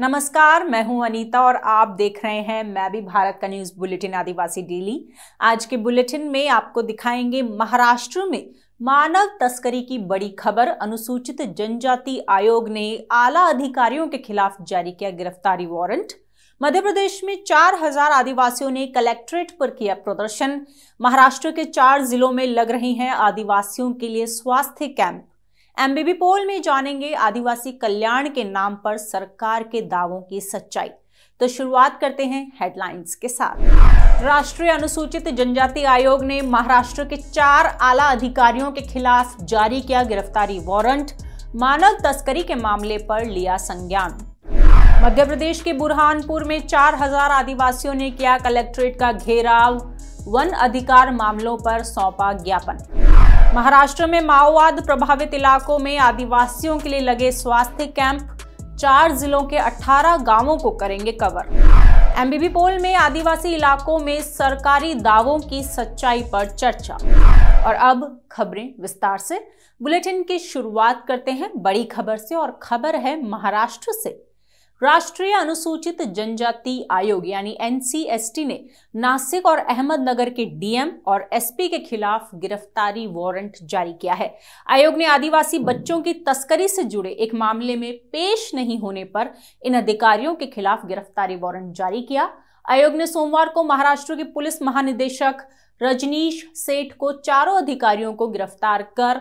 नमस्कार मैं हूं अनीता और आप देख रहे हैं मैं भी भारत का न्यूज़ बुलेटिन आदिवासी डेली आज के बुलेटिन में आपको दिखाएंगे महाराष्ट्र में मानव तस्करी की बड़ी खबर अनुसूचित जनजाति आयोग ने आला अधिकारियों के खिलाफ जारी किया गिरफ्तारी वारंट मध्य प्रदेश में 4000 आदिवासियों ने कलेक्ट्रेट पर किया प्रदर्शन महाराष्ट्र के चार जिलों में लग रही हैं आदिवासियों के लिए स्वास्थ्य कैंप एमबीबी पोल में जानेंगे आदिवासी कल्याण के नाम पर सरकार के दावों की सच्चाई तो शुरुआत करते हैं हेडलाइंस के साथ राष्ट्रीय अनुसूचित जनजाति आयोग ने महाराष्ट्र के चार आला अधिकारियों के खिलाफ जारी किया गिरफ्तारी वारंट मानव तस्करी के मामले पर लिया संज्ञान मध्य प्रदेश के बुरहानपुर में 4000 आदिवासियों ने किया कलेक्ट्रेट का घेराव वन अधिकार मामलों पर सौंपा ज्ञापन महाराष्ट्र में माओवाद प्रभावित इलाकों में आदिवासियों के लिए लगे स्वास्थ्य कैंप चार जिलों के 18 गांवों को करेंगे कवर एमबीबी पोल में आदिवासी इलाकों में सरकारी दावों की सच्चाई पर चर्चा और अब खबरें विस्तार से बुलेटिन की शुरुआत करते हैं बड़ी खबर से और खबर है महाराष्ट्र से राष्ट्रीय अनुसूचित जनजाति आयोग यानी एनसीएसटी ने नासिक और अहमदनगर के डीएम और एसपी के खिलाफ गिरफ्तारी वारंट जारी किया है आयोग ने आदिवासी हम्म। बच्चों की तस्करी से जुड़े एक मामले में पेश नहीं होने पर इन अधिकारियों के खिलाफ गिरफ्तारी वारंट जारी किया आयोग ने सोमवार को महाराष्ट्र के पुलिस महानिदेशक रजनीश सेठ को चारों अधिकारियों को गिरफ्तार कर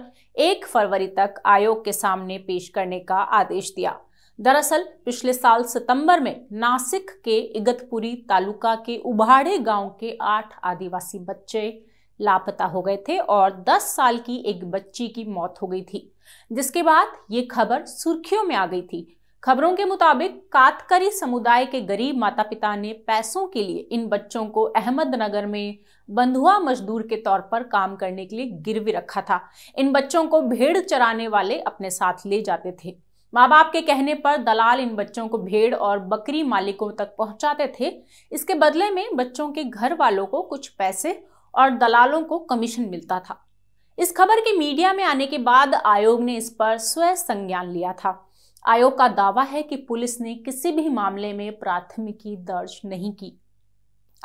एक फरवरी तक आयोग के सामने पेश करने का आदेश दिया दरअसल पिछले साल सितंबर में नासिक के इगतपुरी तालुका के उभाड़े गांव के आठ आदिवासी बच्चे लापता हो गए थे और 10 साल की एक बच्ची की मौत हो गई थी जिसके बाद ये खबर सुर्खियों में आ गई थी खबरों के मुताबिक कातकरी समुदाय के गरीब माता पिता ने पैसों के लिए इन बच्चों को अहमदनगर में बंधुआ मजदूर के तौर पर काम करने के लिए गिरवी रखा था इन बच्चों को भेड़ चराने वाले अपने साथ ले जाते थे माँ बाप के कहने पर दलाल इन बच्चों को भेड़ और बकरी मालिकों तक पहुंचाते थे इसके बदले में बच्चों के घर वालों को कुछ पैसे और दलालों को कमीशन मिलता था इस खबर के मीडिया में आने के बाद आयोग ने इस पर स्वय संज्ञान लिया था आयोग का दावा है कि पुलिस ने किसी भी मामले में प्राथमिकी दर्ज नहीं की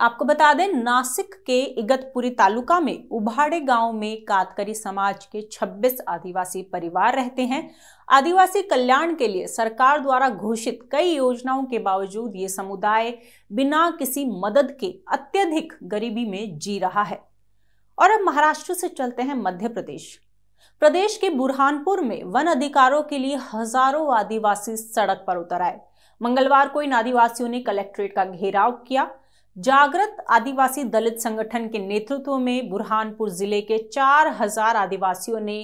आपको बता दें नासिक के इगतपुरी तालुका में उभाड़े गांव में कातकरी समाज के 26 आदिवासी परिवार रहते हैं आदिवासी कल्याण के लिए सरकार द्वारा घोषित कई योजनाओं के बावजूद ये समुदाय बिना किसी मदद के अत्यधिक गरीबी में जी रहा है और अब महाराष्ट्र से चलते हैं मध्य प्रदेश प्रदेश के बुरहानपुर में वन अधिकारों के लिए हजारों आदिवासी सड़क पर उतर आए मंगलवार को इन आदिवासियों ने कलेक्ट्रेट का घेराव किया जागृत आदिवासी दलित संगठन के नेतृत्व में बुरहानपुर जिले के 4000 आदिवासियों ने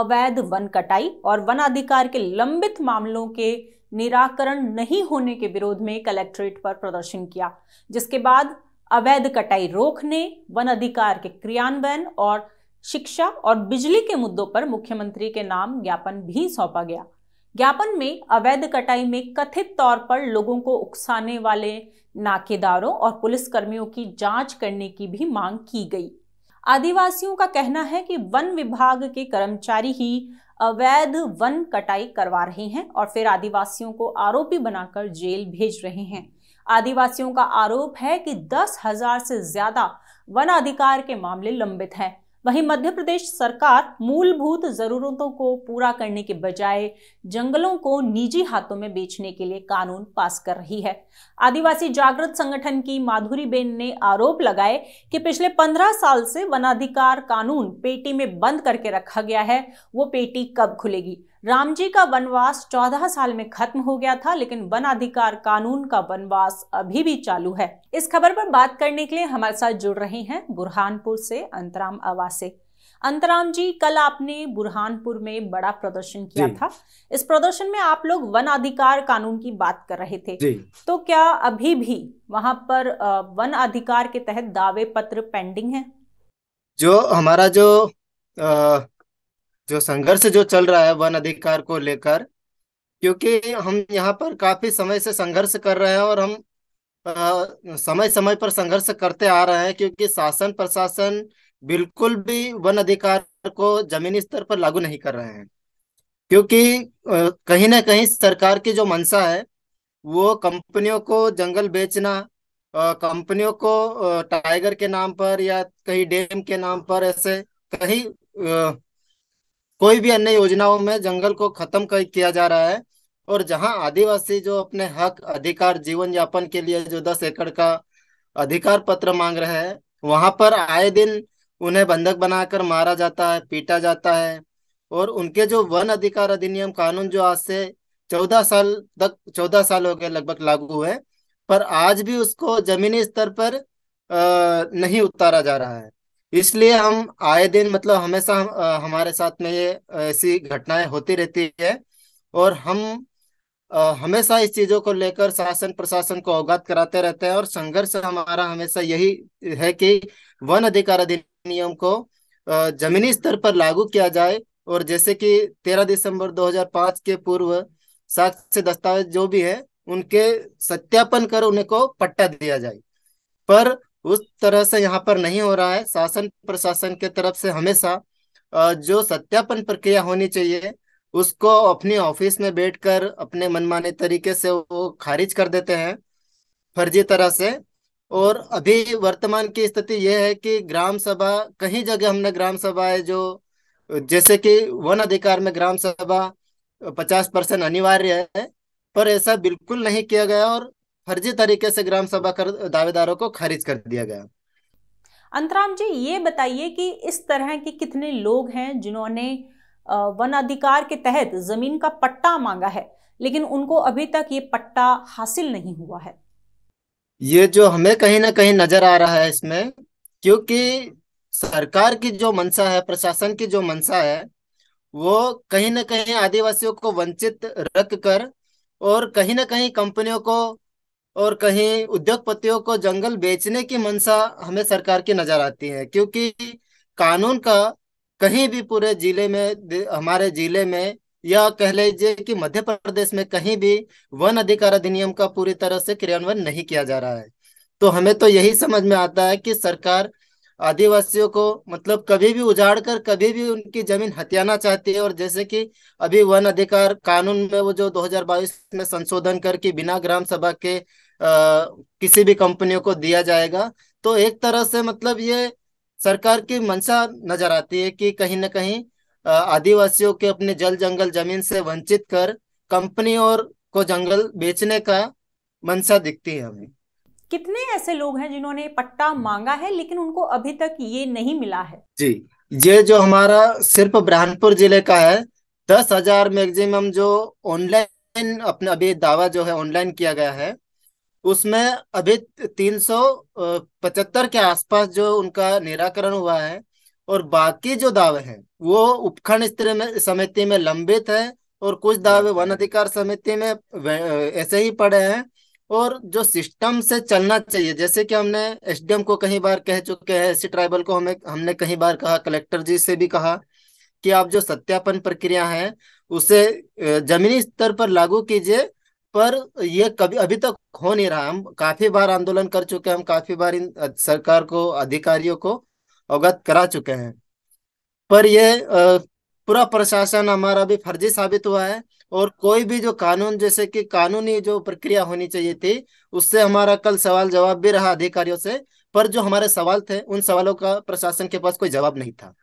अवैध वन कटाई और वन अधिकार के लंबित मामलों के निराकरण नहीं होने के विरोध में कलेक्ट्रेट पर प्रदर्शन किया जिसके बाद अवैध कटाई रोकने वन अधिकार के क्रियान्वयन और शिक्षा और बिजली के मुद्दों पर मुख्यमंत्री के नाम ज्ञापन भी सौंपा गया ज्ञापन में अवैध कटाई में कथित तौर पर लोगों को उकसाने वाले नाकेदारों और पुलिसकर्मियों की जांच करने की भी मांग की गई आदिवासियों का कहना है कि वन विभाग के कर्मचारी ही अवैध वन कटाई करवा रहे हैं और फिर आदिवासियों को आरोपी बनाकर जेल भेज रहे हैं आदिवासियों का आरोप है कि दस हजार से ज्यादा वन अधिकार के मामले लंबित हैं वहीं मध्य प्रदेश सरकार मूलभूत जरूरतों को पूरा करने के बजाय जंगलों को निजी हाथों में बेचने के लिए कानून पास कर रही है आदिवासी जागृत संगठन की माधुरी बेन ने आरोप लगाए कि पिछले पंद्रह साल से वनाधिकार कानून पेटी में बंद करके रखा गया है वो पेटी कब खुलेगी रामजी का वनवास चौदह साल में खत्म हो गया था लेकिन वन अधिकार कानून का वनवास अभी भी चालू है इस खबर पर बात करने के लिए हमारे साथ जुड़ रहे हैं बुरहानपुर से अंतराम आवासे अंतराम जी कल आपने बुरहानपुर में बड़ा प्रदर्शन किया था इस प्रदर्शन में आप लोग वन अधिकार कानून की बात कर रहे थे तो क्या अभी भी वहां पर वन अधिकार के तहत दावे पत्र पेंडिंग है जो हमारा जो आ, जो संघर्ष जो चल रहा है वन अधिकार को लेकर क्योंकि हम यहाँ पर काफी समय से संघर्ष कर रहे हैं और हम आ, समय समय पर संघर्ष करते आ रहे हैं क्योंकि शासन प्रशासन बिल्कुल भी वन अधिकार को जमीनी स्तर पर लागू नहीं कर रहे हैं क्योंकि कहीं ना कहीं सरकार की जो मंशा है वो कंपनियों को जंगल बेचना कंपनियों को टाइगर के नाम पर या कहीं डैम के नाम पर ऐसे कहीं कोई भी अन्य योजनाओं में जंगल को खत्म किया जा रहा है और जहां आदिवासी जो अपने हक अधिकार जीवन यापन के लिए जो दस एकड़ का अधिकार पत्र मांग रहे हैं वहां पर आए दिन उन्हें बंधक बनाकर मारा जाता है पीटा जाता है और उनके जो वन अधिकार अधिनियम कानून जो आज से चौदह साल तक चौदह साल हो गए लगभग लागू हुए पर आज भी उसको जमीनी स्तर पर आ, नहीं उतारा जा रहा है इसलिए हम आए दिन मतलब हमेशा हम, आ, हमारे साथ में ये ऐसी घटनाएं होती रहती है और हम आ, हमेशा इस चीजों को लेकर शासन प्रशासन को अवगत कराते रहते हैं और संघर्ष हमारा हमेशा यही है कि वन अधिकार अधिनियम नियम को जमीनी स्तर पर लागू किया जाए और जैसे कि 13 दिसंबर 2005 के पूर्व साक्ष्य दस्तावेज जो भी है उनके सत्यापन कर उन्हें को पट्टा दिया जाए पर उस तरह से यहाँ पर नहीं हो रहा है शासन प्रशासन के तरफ से हमेशा जो सत्यापन प्रक्रिया होनी चाहिए उसको अपने ऑफिस में बैठकर अपने मनमाने तरीके से वो खारिज कर देते हैं फर्जी तरह से और अभी वर्तमान की स्थिति यह है कि ग्राम सभा कई जगह हमने ग्राम सभा है जो जैसे कि वन अधिकार में ग्राम सभा पचास परसेंट अनिवार्य है पर ऐसा बिल्कुल नहीं किया गया और फर्जी तरीके से ग्राम सभा कर दावेदारों को खारिज कर दिया गया अंतराम जी ये बताइए कि इस तरह के कितने लोग हैं जिन्होंने वन अधिकार के तहत जमीन का पट्टा मांगा है लेकिन उनको अभी तक ये पट्टा हासिल नहीं हुआ है ये जो हमें कहीं ना कहीं नजर आ रहा है इसमें क्योंकि सरकार की जो मंशा है प्रशासन की जो मंशा है वो कहीं ना कहीं आदिवासियों को वंचित रख कर और कहीं ना कहीं कंपनियों को और कहीं उद्योगपतियों को जंगल बेचने की मंशा हमें सरकार की नजर आती है क्योंकि कानून का कहीं भी पूरे जिले में हमारे जिले में या कह लीजिए कि मध्य प्रदेश में कहीं भी वन अधिकार अधिनियम का पूरी तरह से क्रियान्वयन नहीं किया जा रहा है तो हमें तो यही समझ में आता है कि सरकार आदिवासियों को मतलब कभी भी उजाड़ कर कभी भी उनकी जमीन हत्याना चाहती है और जैसे कि अभी वन अधिकार कानून में वो जो 2022 में संशोधन करके बिना ग्राम सभा के आ, किसी भी कंपनियों को दिया जाएगा तो एक तरह से मतलब ये सरकार की मंशा नजर आती है कि कहीं ना कहीं आदिवासियों के अपने जल जंगल जमीन से वंचित कर कंपनी और को जंगल बेचने का मंशा दिखती है हमें कितने ऐसे लोग हैं जिन्होंने पट्टा मांगा है लेकिन उनको अभी तक ये नहीं मिला है जी ये जो हमारा सिर्फ बुरहानपुर जिले का है दस हजार मैक्सिमम जो ऑनलाइन अपने अभी दावा जो है ऑनलाइन किया गया है उसमें अभी तीन सौ पचहत्तर के आसपास जो उनका निराकरण हुआ है और बाकी जो दावे हैं वो उपखंड स्तर में समिति में लंबित है और कुछ दावे अच्छा। वन अधिकार समिति में ऐसे ही पड़े हैं और जो सिस्टम से चलना चाहिए जैसे कि हमने एसडीएम को कई बार कह चुके हैं एससी ट्राइबल को हमें हमने कई बार कहा कलेक्टर जी से भी कहा कि आप जो सत्यापन प्रक्रिया है उसे जमीनी स्तर पर लागू कीजिए पर यह कभी अभी तक हो नहीं रहा हम काफी बार आंदोलन कर चुके हैं हम काफी बार इन सरकार को अधिकारियों को अवगत करा चुके हैं पर यह पूरा प्रशासन हमारा भी फर्जी साबित हुआ है और कोई भी जो कानून जैसे कि कानूनी जो प्रक्रिया होनी चाहिए थी उससे हमारा कल सवाल जवाब भी रहा अधिकारियों से पर जो हमारे सवाल थे उन सवालों का प्रशासन के पास कोई जवाब नहीं था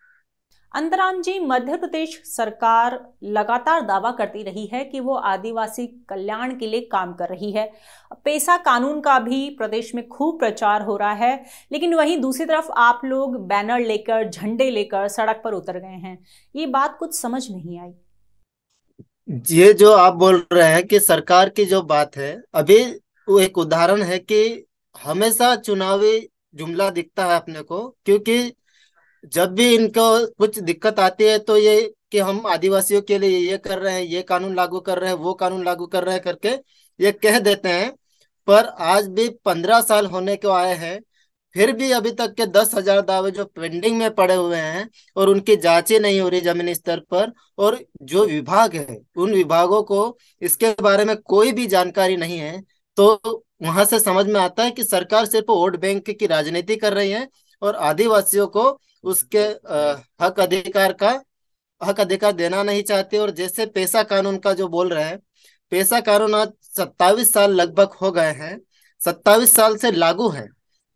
अंतराम जी मध्य प्रदेश सरकार लगातार दावा करती रही है कि वो आदिवासी कल्याण के लिए काम कर रही है पेशा कानून का भी प्रदेश में खूब प्रचार हो रहा है लेकिन वहीं दूसरी तरफ आप लोग बैनर लेकर झंडे लेकर सड़क पर उतर गए हैं ये बात कुछ समझ नहीं आई ये जो आप बोल रहे हैं कि सरकार की जो बात है अभी वो एक उदाहरण है कि हमेशा चुनावी जुमला दिखता है अपने को क्योंकि जब भी इनको कुछ दिक्कत आती है तो ये कि हम आदिवासियों के लिए ये कर रहे हैं ये कानून लागू कर रहे हैं वो कानून लागू कर रहे हैं करके ये कह देते हैं पर आज भी पंद्रह साल होने को आए हैं फिर भी अभी तक के दस हजार दावे जो पेंडिंग में पड़े हुए हैं और उनकी जांच ही नहीं हो रही जमीन स्तर पर और जो विभाग है उन विभागों को इसके बारे में कोई भी जानकारी नहीं है तो वहां से समझ में आता है कि सरकार सिर्फ वोट बैंक की राजनीति कर रही है और आदिवासियों को उसके हक अधिकार का हक अधिकार देना नहीं चाहते और जैसे पेशा कानून का जो बोल रहे हैं पेशा कानून आज सत्तावीस साल लगभग हो गए हैं सत्तावीस साल से लागू है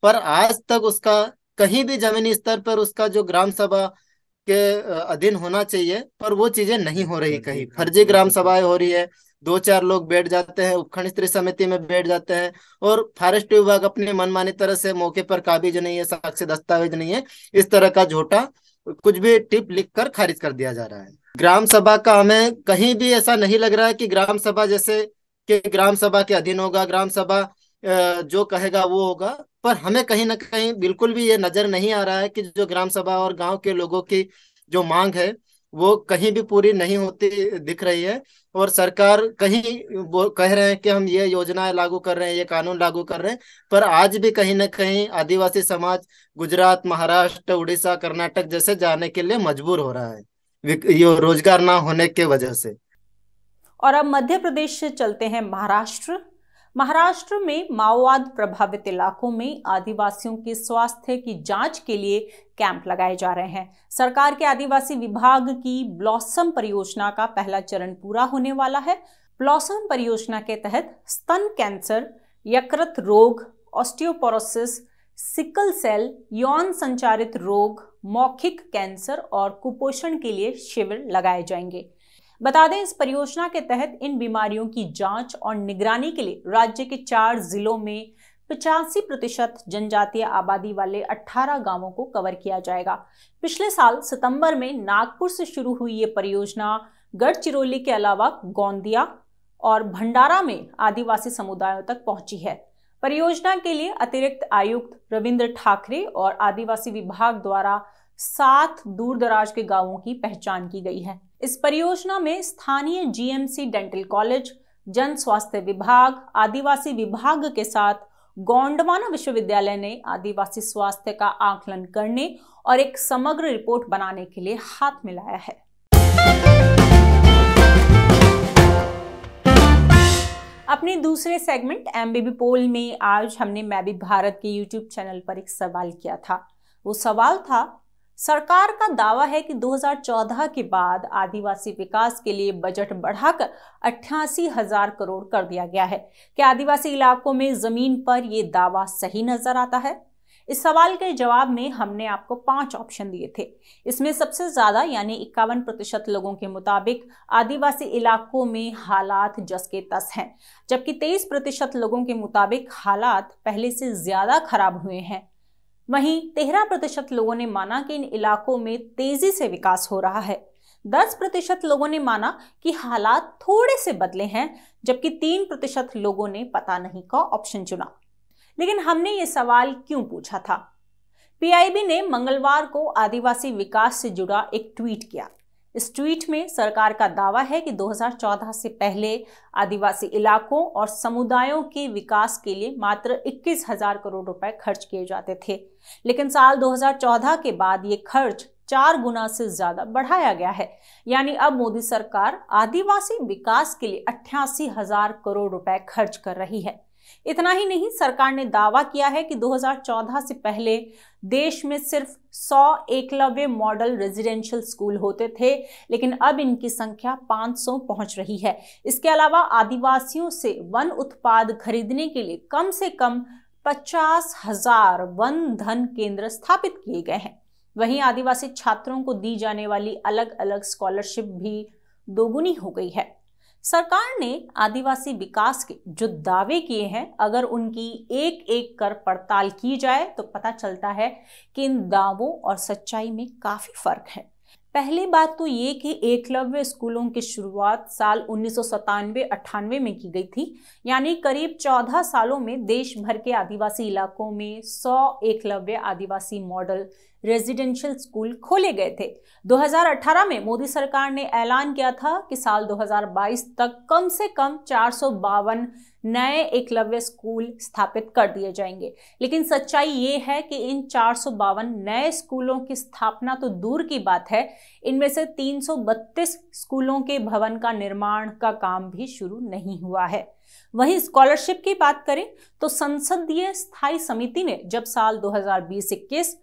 पर आज तक उसका कहीं भी जमीनी स्तर पर उसका जो ग्राम सभा के अधीन होना चाहिए पर वो चीजें नहीं हो रही कहीं फर्जी ग्राम सभाएं हो रही है दो चार लोग बैठ जाते हैं उपखंड स्तरीय समिति में बैठ जाते हैं और फॉरेस्ट विभाग अपने मनमानी तरह से मौके पर काबिज नहीं है साक्ष्य दस्तावेज नहीं है इस तरह का झोटा कुछ भी टिप लिख कर खारिज कर दिया जा रहा है ग्राम सभा का हमें कहीं भी ऐसा नहीं लग रहा है कि ग्राम सभा जैसे कि ग्राम सभा के अधीन होगा ग्राम सभा जो कहेगा वो होगा पर हमें कहीं ना कहीं बिल्कुल भी ये नजर नहीं आ रहा है कि जो ग्राम सभा और गांव के लोगों की जो मांग है वो कहीं भी पूरी नहीं होती दिख रही है और सरकार कहीं वो कह रहे हैं कि हम ये योजनाएं लागू कर रहे हैं ये कानून लागू कर रहे हैं पर आज भी कहीं ना कहीं आदिवासी समाज गुजरात महाराष्ट्र उड़ीसा कर्नाटक जैसे जाने के लिए मजबूर हो रहा है ये रोजगार ना होने के वजह से और अब मध्य प्रदेश से चलते हैं महाराष्ट्र महाराष्ट्र में माओवाद प्रभावित इलाकों में आदिवासियों के स्वास्थ्य की जांच के लिए कैंप लगाए जा रहे हैं सरकार के आदिवासी विभाग की ब्लॉसम परियोजना का पहला चरण पूरा होने वाला है ब्लॉसम परियोजना के तहत स्तन कैंसर यकृत रोग ऑस्टियोपोरोसिस सिकल सेल यौन संचारित रोग मौखिक कैंसर और कुपोषण के लिए शिविर लगाए जाएंगे बता दें इस परियोजना के तहत इन बीमारियों की जांच और निगरानी के लिए राज्य के चार जिलों में पचासी प्रतिशत जनजातीय आबादी वाले 18 गांवों को कवर किया जाएगा पिछले साल सितंबर में नागपुर से शुरू हुई ये परियोजना गढ़चिरौली के अलावा गोंदिया और भंडारा में आदिवासी समुदायों तक पहुंची है परियोजना के लिए अतिरिक्त आयुक्त रविंद्र ठाकरे और आदिवासी विभाग द्वारा सात दूर दराज के गांवों की पहचान की गई है इस परियोजना में स्थानीय जीएमसी डेंटल कॉलेज जन स्वास्थ्य विभाग आदिवासी विभाग के साथ गोंडवाना विश्वविद्यालय ने आदिवासी स्वास्थ्य का आकलन करने और एक समग्र रिपोर्ट बनाने के लिए हाथ मिलाया है अपने दूसरे सेगमेंट एमबीबी पोल में आज हमने मैं भी भारत के यूट्यूब चैनल पर एक सवाल किया था वो सवाल था सरकार का दावा है कि 2014 के बाद आदिवासी विकास के लिए बजट बढ़ाकर अट्ठासी हजार करोड़ कर दिया गया है क्या आदिवासी इलाकों में जमीन पर यह दावा सही नजर आता है इस सवाल के जवाब में हमने आपको पांच ऑप्शन दिए थे इसमें सबसे ज्यादा यानी इक्यावन प्रतिशत लोगों के मुताबिक आदिवासी इलाकों में हालात जस के तस हैं जबकि तेईस प्रतिशत लोगों के मुताबिक हालात पहले से ज्यादा खराब हुए हैं वहीं तेरह प्रतिशत लोगों ने माना कि इन इलाकों में तेजी से विकास हो रहा है दस प्रतिशत लोगों ने माना कि हालात थोड़े से बदले हैं जबकि तीन प्रतिशत लोगों ने पता नहीं का ऑप्शन चुना लेकिन हमने ये सवाल क्यों पूछा था पीआईबी ने मंगलवार को आदिवासी विकास से जुड़ा एक ट्वीट किया इस ट्वीट में सरकार का दावा है कि 2014 से पहले आदिवासी इलाकों और समुदायों के विकास के लिए मात्र इक्कीस हजार करोड़ रुपए खर्च किए जाते थे लेकिन साल 2014 के बाद ये खर्च चार गुना से ज्यादा बढ़ाया गया है यानी अब मोदी सरकार आदिवासी विकास के लिए अट्ठासी हजार करोड़ रुपए खर्च कर रही है इतना ही नहीं सरकार ने दावा किया है कि 2014 से पहले देश में सिर्फ 100 एकलव्य मॉडल रेजिडेंशियल स्कूल होते थे लेकिन अब इनकी संख्या 500 पहुंच रही है इसके अलावा आदिवासियों से वन उत्पाद खरीदने के लिए कम से कम पचास हजार वन धन केंद्र स्थापित किए गए हैं वहीं आदिवासी छात्रों को दी जाने वाली अलग अलग स्कॉलरशिप भी दोगुनी हो गई है सरकार ने आदिवासी विकास के जो दावे किए हैं अगर उनकी एक एक कर पड़ताल की जाए तो पता चलता है कि इन दावों और सच्चाई में काफ़ी फर्क है पहली बात तो ये कि एकलव्य स्कूलों की शुरुआत साल उन्नीस सौ में की गई थी यानी करीब 14 सालों में देश भर के आदिवासी इलाकों में 100 एकलव्य आदिवासी मॉडल रेजिडेंशियल स्कूल खोले गए थे 2018 में मोदी सरकार ने ऐलान किया था कि साल 2022 तक कम से कम चार नए एकलव्य स्कूल स्थापित कर दिए जाएंगे लेकिन सच्चाई ये है कि इन चार नए स्कूलों की स्थापना तो दूर की बात है इनमें से 332 स्कूलों के भवन का निर्माण का काम भी शुरू नहीं हुआ है वहीं स्कॉलरशिप की बात करें तो संसदीय स्थायी समिति ने जब साल 2020-21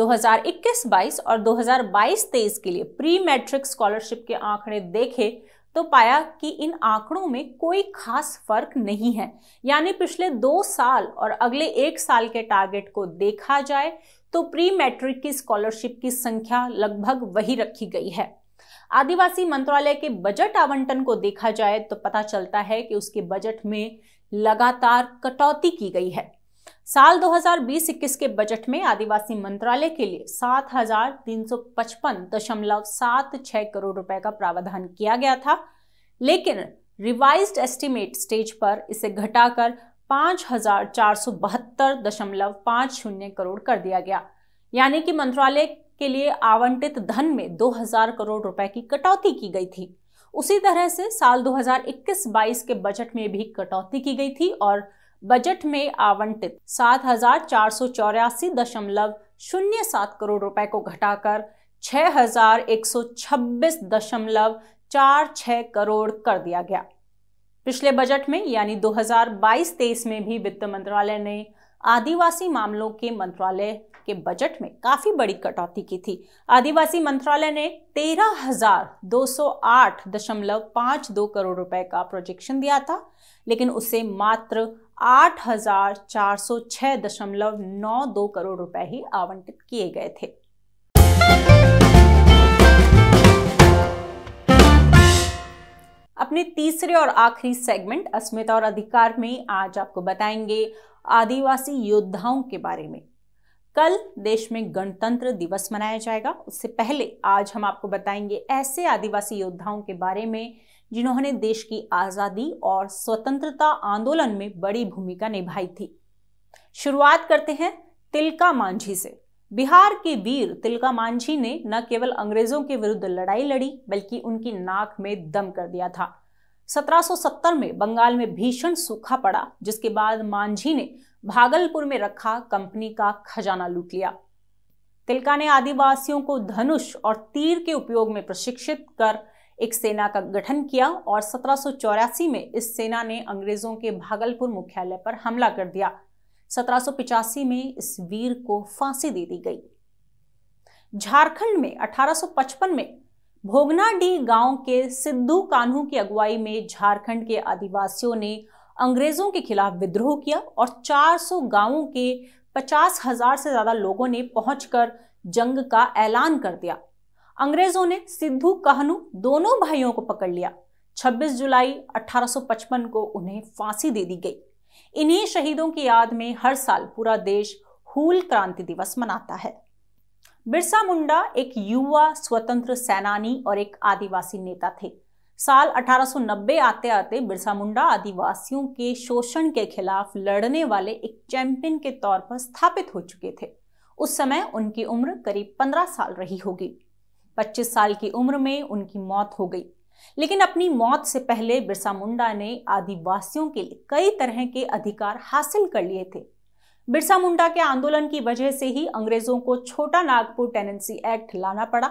2021-22 और 2022-23 के लिए प्री मैट्रिक स्कॉलरशिप के आंकड़े देखे तो पाया कि इन आंकड़ों में कोई खास फर्क नहीं है यानी पिछले दो साल और अगले एक साल के टारगेट को देखा जाए तो प्री मैट्रिक की स्कॉलरशिप की संख्या लगभग वही रखी गई है आदिवासी मंत्रालय के बजट आवंटन को देखा जाए तो पता चलता है कि उसके बजट में लगातार कटौती की गई है साल 2020-21 के बजट में आदिवासी मंत्रालय के लिए सात हजार तीन सौ पचपन दशमलव सात छह करोड़ रुपए का प्रावधान किया गया था लेकिन रिवाइज्ड एस्टिमेट स्टेज पर इसे घटाकर पांच हजार चार सौ बहत्तर दशमलव पाँच शून्य करोड़ कर दिया गया यानी कि मंत्रालय के लिए आवंटित धन में 2000 करोड़ रुपए की कटौती की गई थी उसी तरह से साल 2021-22 के बजट में भी कटौती की गई थी और बजट में आवंटित सात हजार चार सौ चौरासी दशमलव शून्य सात करोड़ रुपए को घटाकर छः हजार एक सौ छब्बीस दशमलव चार छः करोड़ कर दिया गया पिछले बजट में यानी 2022-23 में भी वित्त मंत्रालय ने आदिवासी मामलों के मंत्रालय के बजट में काफी बड़ी कटौती की थी आदिवासी मंत्रालय ने तेरह हजार दो सौ आठ दशमलव पांच दो करोड़ रुपए का प्रोजेक्शन दिया था लेकिन उसे मात्र आठ हजार चार सौ छह दशमलव नौ दो करोड़ रुपए ही आवंटित किए गए थे अपने तीसरे और आखिरी सेगमेंट अस्मिता और अधिकार में आज आपको बताएंगे आदिवासी योद्धाओं के बारे में कल देश में गणतंत्र दिवस मनाया जाएगा उससे पहले आज हम आपको बताएंगे ऐसे आदिवासी योद्धाओं के बारे में जिन्होंने देश की आज़ादी और स्वतंत्रता आंदोलन में बड़ी भूमिका निभाई थी शुरुआत करते हैं तिलका मांझी से बिहार के वीर तिलका मांझी ने न केवल अंग्रेजों के विरुद्ध लड़ाई लड़ी बल्कि उनकी नाक में दम कर दिया था 1770 में बंगाल में भीषण सूखा पड़ा जिसके बाद मांझी ने भागलपुर में रखा कंपनी का खजाना लूट लिया तिलका ने आदिवासियों को धनुष और तीर के उपयोग में प्रशिक्षित कर एक सेना का गठन किया और सत्रह में इस सेना ने अंग्रेजों के भागलपुर मुख्यालय पर हमला कर दिया सत्रह में इस वीर को फांसी दे दी गई झारखंड में 1855 में भोगनाडी गांव के सिद्धू कान्हू की अगुवाई में झारखंड के आदिवासियों ने अंग्रेजों के खिलाफ विद्रोह किया और 400 गांवों के पचास हजार से ज्यादा लोगों ने पहुंचकर जंग का ऐलान कर दिया अंग्रेजों ने सिद्धू कहनू दोनों भाइयों को पकड़ लिया 26 जुलाई 1855 को उन्हें फांसी दे दी गई इन्हीं शहीदों की याद में हर साल पूरा देश हूल क्रांति दिवस मनाता है बिरसा मुंडा एक युवा स्वतंत्र सेनानी और एक आदिवासी नेता थे साल 1890 आते आते बिरसा मुंडा आदिवासियों के शोषण के खिलाफ लड़ने वाले एक चैंपियन के तौर पर स्थापित हो चुके थे उस समय उनकी उम्र करीब 15 साल रही होगी 25 साल की उम्र में उनकी मौत हो गई लेकिन अपनी मौत से पहले बिरसा मुंडा ने आदिवासियों के लिए कई तरह के अधिकार हासिल कर लिए थे बिरसा मुंडा के आंदोलन की वजह से ही अंग्रेजों को छोटा नागपुर टेनेंसी एक्ट लाना पड़ा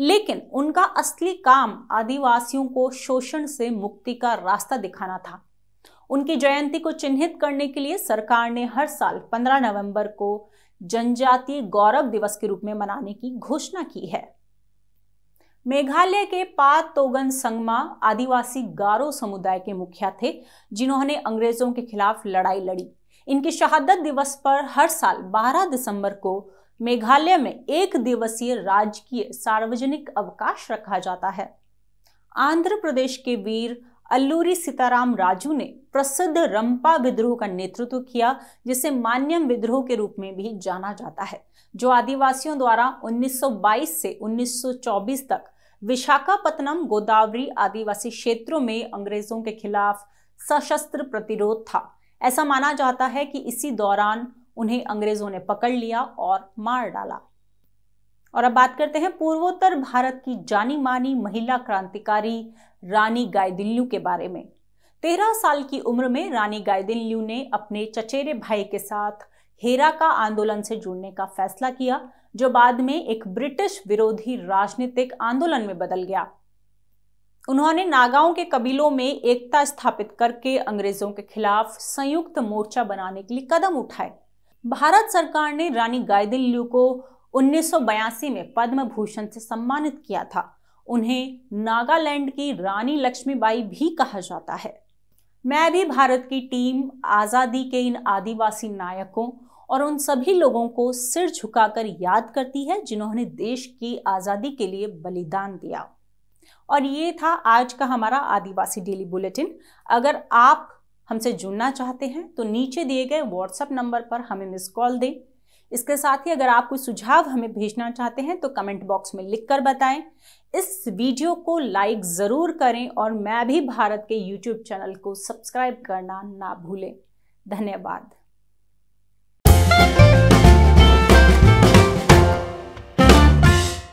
लेकिन उनका असली काम आदिवासियों को शोषण से मुक्ति का रास्ता दिखाना था उनकी जयंती को चिन्हित करने के लिए सरकार ने हर साल 15 नवंबर को जनजातीय गौरव दिवस के रूप में मनाने की घोषणा की है मेघालय के तोगन संगमा आदिवासी गारो समुदाय के मुखिया थे जिन्होंने अंग्रेजों के खिलाफ लड़ाई लड़ी इनकी शहादत दिवस पर हर साल 12 दिसंबर को मेघालय में एक दिवसीय राजकीय सार्वजनिक अवकाश रखा जाता है आंध्र प्रदेश के वीर अल्लूरी सीताराम राजू ने प्रसिद्ध रंपा विद्रोह का नेतृत्व किया जिसे मान्यम विद्रोह के रूप में भी जाना जाता है जो आदिवासियों द्वारा 1922 से 1924 तक विशाखापत्तनम गोदावरी आदिवासी क्षेत्रों में अंग्रेजों के खिलाफ सशस्त्र प्रतिरोध था ऐसा माना जाता है कि इसी दौरान उन्हें अंग्रेजों ने पकड़ लिया और मार डाला और अब बात करते हैं पूर्वोत्तर भारत की जानी मानी महिला क्रांतिकारी रानी गायदिल्यू के बारे में तेरह साल की उम्र में रानी गायदिल्यू ने अपने चचेरे भाई के साथ हेरा का आंदोलन से जुड़ने का फैसला किया जो बाद में एक ब्रिटिश विरोधी राजनीतिक आंदोलन में बदल गया उन्होंने नागाओं के कबीलों में एकता स्थापित करके अंग्रेजों के खिलाफ संयुक्त मोर्चा बनाने के लिए कदम उठाए भारत सरकार ने रानी गायदिल्यू को उन्नीस में पद्म भूषण से सम्मानित किया था उन्हें नागालैंड की रानी लक्ष्मीबाई भी कहा जाता है मैं भी भारत की टीम आज़ादी के इन आदिवासी नायकों और उन सभी लोगों को सिर झुकाकर याद करती है जिन्होंने देश की आज़ादी के लिए बलिदान दिया और ये था आज का हमारा आदिवासी डेली बुलेटिन अगर आप हमसे जुड़ना चाहते हैं तो नीचे दिए गए व्हाट्सएप नंबर पर हमें मिस कॉल दें इसके साथ ही अगर आप कोई सुझाव हमें भेजना चाहते हैं तो कमेंट बॉक्स में लिखकर बताएं इस वीडियो को लाइक ज़रूर करें और मैं भी भारत के यूट्यूब चैनल को सब्सक्राइब करना ना भूलें धन्यवाद